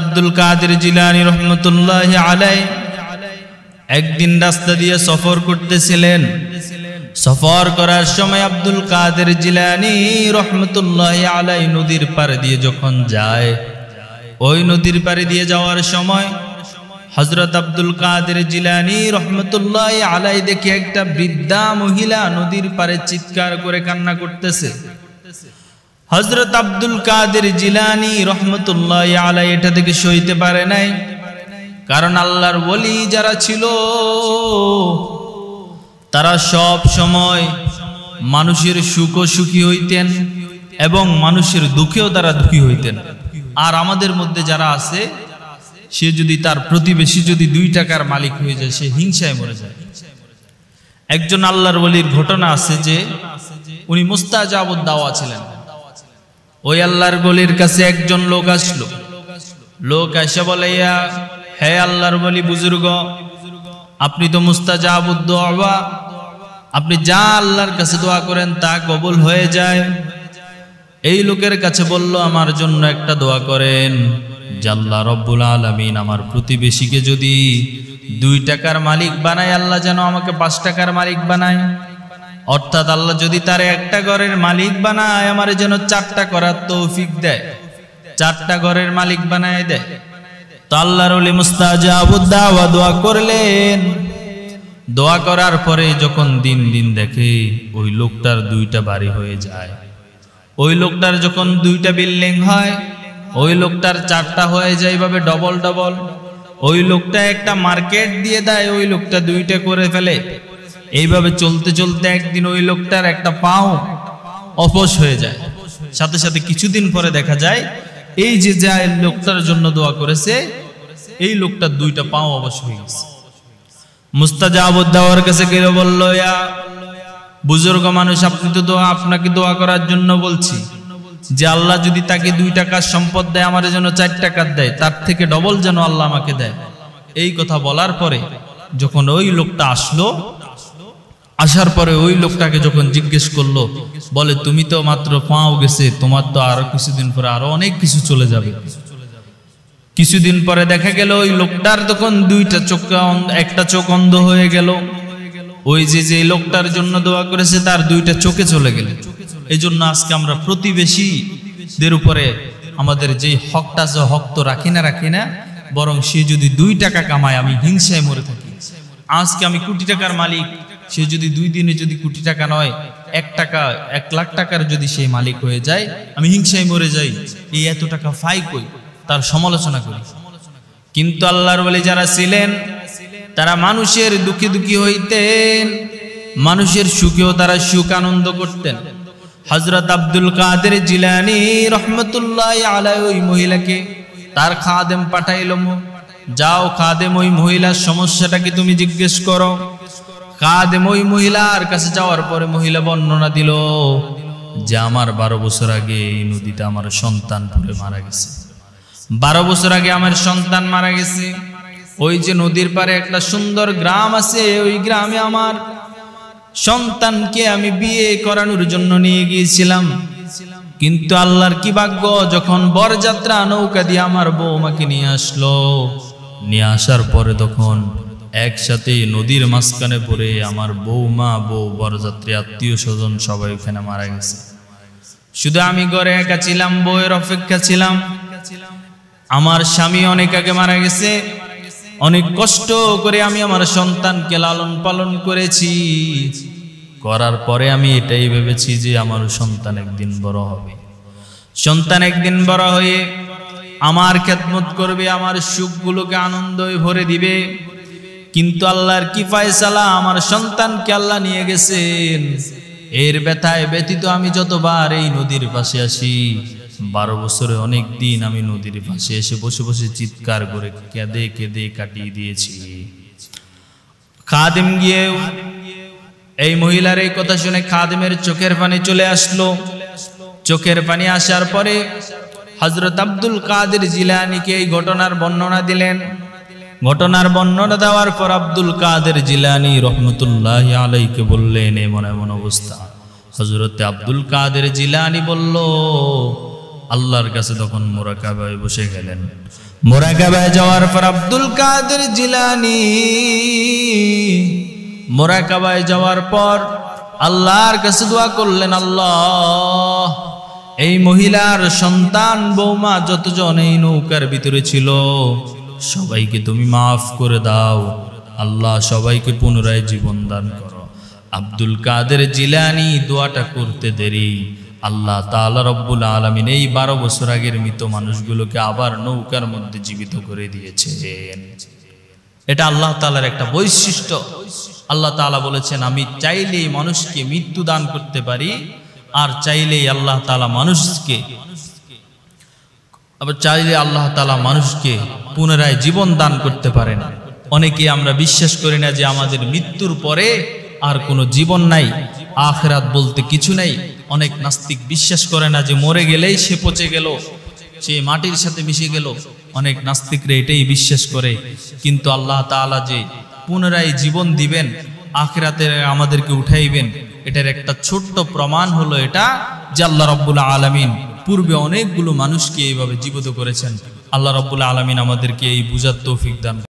আব্দুল কাদের জিলানি রহমতুল্লাহ আলাই একদিন রাস্তা দিয়ে সফর করতেছিলেন সফর করার সময় আব্দুল কাদের জিলানি রহমতুল্লাহ আলাই নদীর পাড়ে দিয়ে যখন যায় ওই নদীর পাড়ে দিয়ে যাওয়ার সময় হজরত আব্দুল কাদের জিলানি রহমতুল্লাহ আলাই দেখে একটা বৃদ্ধা মহিলা নদীর পাড়ে চিৎকার করে কান্না করতেছে হজরত আব্দুল কাদের জিলানি রহমতুল্লাহ আলাই এটা থেকে সইতে পারে নাই কারণ আল্লাহর বলি যারা ছিল তারা সব সময় মানুষের সুখ সুখী হইতেন এবং মানুষের দুঃখেও তারা দুঃখী হইতেন আর আমাদের মধ্যে যারা আছে সে যদি তার প্রতিবেশী যদি দুই টাকার মালিক হয়ে যায় সে হিংসায় মরে যায় একজন আল্লাহর বলির ঘটনা আছে যে উনি মুস্তাজাবুদ্দাওয়া ছিলেন ওই আল্লাহর বলির কাছে একজন লোক আসলো লোক এসে বলে ইয়া হে আল্লাহর বলি বুজুর্গ আপনি তো আবা আপনি যা আল্লাহর কাছে দোয়া করেন তা কবুল হয়ে যায় এই লোকের কাছে বলল আমার জন্য একটা দোয়া করেন জাল্লা রব্বুল আলমিন আমার প্রতিবেশীকে যদি দুই টাকার মালিক বানায় আল্লাহ যেন আমাকে পাঁচ টাকার মালিক বানায় অর্থাৎ আল্লাহ যদি তার একটা ঘরের মালিক বানায় আমার যেন চারটা করার তৌফিক দেয় চারটা ঘরের মালিক বানায় দেয় তো আল্লাহর দোয়া করলেন দোয়া করার পরে যখন দিন দিন দেখে ওই লোকটার দুইটা বাড়ি হয়ে যায় ওই লোকটার যখন দুইটা বিল্ডিং হয় ওই লোকটার চারটা হয়ে যায় এভাবে ডবল ডবল ওই লোকটা একটা মার্কেট দিয়ে দেয় ওই লোকটা দুইটা করে ফেলে এইভাবে চলতে চলতে একদিন ওই লোকটার একটা পাও অপস হয়ে যায় সাথে সাথে কিছুদিন পরে দেখা যায় এই যে যা লোকটার জন্য দোয়া করেছে এই লোকটার দুইটা পাও অবশ হয়ে গেছে মুস্তাজাবুদ্দাওয়ার কাছে গেলে বললো ইয়া বুজুর্গ মানুষ আপনি তো দোয়া আপনাকে দোয়া করার জন্য বলছি যে আল্লাহ যদি তাকে দুই টাকার সম্পদ দেয় আমার যেন চার টাকার দেয় তার থেকে ডবল যেন আল্লাহ আমাকে দেয় এই কথা বলার পরে যখন ওই লোকটা আসলো আসার পরে ওই লোকটাকে যখন জিজ্ঞেস করলো বলে তুমি তো মাত্র পাও গেছে তোমার তো আরো কিছুদিন পরে আরো অনেক কিছু চলে যাবে কিছুদিন পরে দেখা গেল ওই লোকটার তখন দুইটা চোখ একটা চোখ অন্ধ হয়ে গেল ওই যে যে লোকটার জন্য দোয়া করেছে তার দুইটা চোখে চলে গেলে এই জন্য আজকে আমরা প্রতিবেশীদের উপরে আমাদের যে হকটা যে হক তো রাখি না রাখি না বরং সে যদি দুই টাকা কামায় আমি হিংসায় মরে থাকি আজকে আমি কোটি টাকার মালিক সে যদি দুই দিনে যদি কোটি টাকা নয় এক টাকা এক লাখ টাকার যদি সে মালিক হয়ে যায় আমি হিংসায় মরে যাই এই এত টাকা ফাই কই তার সমালোচনা করি কিন্তু আল্লাহর বলে যারা ছিলেন তারা মানুষের দুঃখী দুঃখী হইতেন মানুষের সুখেও তারা সুখ আনন্দ করতেন হজরত আব্দুল কাদের জিলানি রহমতুল্লাহ আলায় ওই মহিলাকে তার খাদেম পাঠাইলম যাও খাদেম ওই মহিলার সমস্যাটাকে তুমি জিজ্ঞেস করো খাদেম ওই মহিলার কাছে যাওয়ার পরে মহিলা বর্ণনা দিল যে আমার বারো বছর আগে এই নদীতে আমার সন্তান পুরে মারা গেছে বারো বছর আগে আমার সন্তান মারা গেছে ওই যে নদীর পারে একটা সুন্দর গ্রাম আছে ওই গ্রামে আমার সন্তানকে আমি বিয়ে করানোর জন্য নিয়ে গিয়েছিলাম কিন্তু আল্লাহর কি ভাগ্য যখন বরযাত্রা নৌকা দিয়ে আমার বৌমাকে নিয়ে আসলো নিয়ে আসার পরে তখন একসাথে নদীর মাঝখানে পড়ে আমার বৌমা বউ বরযাত্রী আত্মীয় স্বজন সবাই ওখানে মারা গেছে শুধু আমি ঘরে একা ছিলাম বউয়ের অপেক্ষা ছিলাম আমার স্বামী অনেক আগে মারা গেছে অনেক কষ্ট করে আমি আমার সন্তানকে লালন পালন করেছি করার পরে আমি এটাই ভেবেছি যে আমার সন্তান একদিন বড় হবে সন্তান একদিন বড় হয়ে আমার খেদমত করবে আমার সুখগুলোকে আনন্দ ভরে দিবে কিন্তু আল্লাহর কি ফায়সালা আমার সন্তানকে আল্লাহ নিয়ে গেছেন এর ব্যথায় ব্যতীত আমি যতবার এই নদীর পাশে আসি বারো বছরে অনেক দিন আমি নদীর পাশে এসে বসে বসে চিৎকার করে কেঁদে কেঁদে কাটিয়ে দিয়েছি খাদেম গিয়ে এই মহিলার এই কথা শুনে খাদেমের চোখের পানি চলে আসলো চোখের পানি আসার পরে হজরত আব্দুল কাদের জিলানিকে এই ঘটনার বর্ণনা দিলেন ঘটনার বর্ণনা দেওয়ার পর আব্দুল কাদের জিলানি রহমতুল্লাহ আলাইকে বললেন এমন এমন অবস্থা হজরতে আব্দুল কাদের জিলানি বলল আল্লাহর কাছে তখন মোরাকাবায় বসে গেলেন মোরাকাবায় যাওয়ার পর আব্দুল কাদের জিলানি মোরাকাবায় যাওয়ার পর আল্লাহর কাছে দোয়া করলেন আল্লাহ এই মহিলার সন্তান বৌমা যতজন এই নৌকার ভিতরে ছিল সবাইকে তুমি মাফ করে দাও আল্লাহ সবাইকে পুনরায় জীবন দান করো আব্দুল কাদের জিলানি দোয়াটা করতে দেরি আল্লাহ তালা রব্বুল আলমিন এই বারো বছর আগের মৃত মানুষগুলোকে আবার নৌকার মধ্যে জীবিত করে দিয়েছেন এটা আল্লাহ তালার একটা বৈশিষ্ট্য আল্লাহ তালা বলেছেন আমি চাইলেই মানুষকে মৃত্যু দান করতে পারি আর চাইলেই আল্লাহ তালা মানুষকে আবার চাইলে আল্লাহ তালা মানুষকে পুনরায় জীবন দান করতে পারে না অনেকে আমরা বিশ্বাস করি না যে আমাদের মৃত্যুর পরে আর কোনো জীবন নাই আখরাত বলতে কিছু নাই অনেক নাস্তিক বিশ্বাস করে না যে মরে গেলেই সে পচে গেল সে মাটির সাথে মিশে গেল অনেক নাস্তিকরা এটাই বিশ্বাস করে কিন্তু আল্লাহ তালা যে পুনরায় জীবন দিবেন আখরাতে আমাদেরকে উঠাইবেন এটার একটা ছোট্ট প্রমাণ হলো এটা যে আল্লাহ রব্বুল আলমিন পূর্বে অনেকগুলো মানুষকে এইভাবে জীবিত করেছেন আল্লাহ রব্বুল্লা আলমিন আমাদেরকে এই বুঝার তৌফিক দান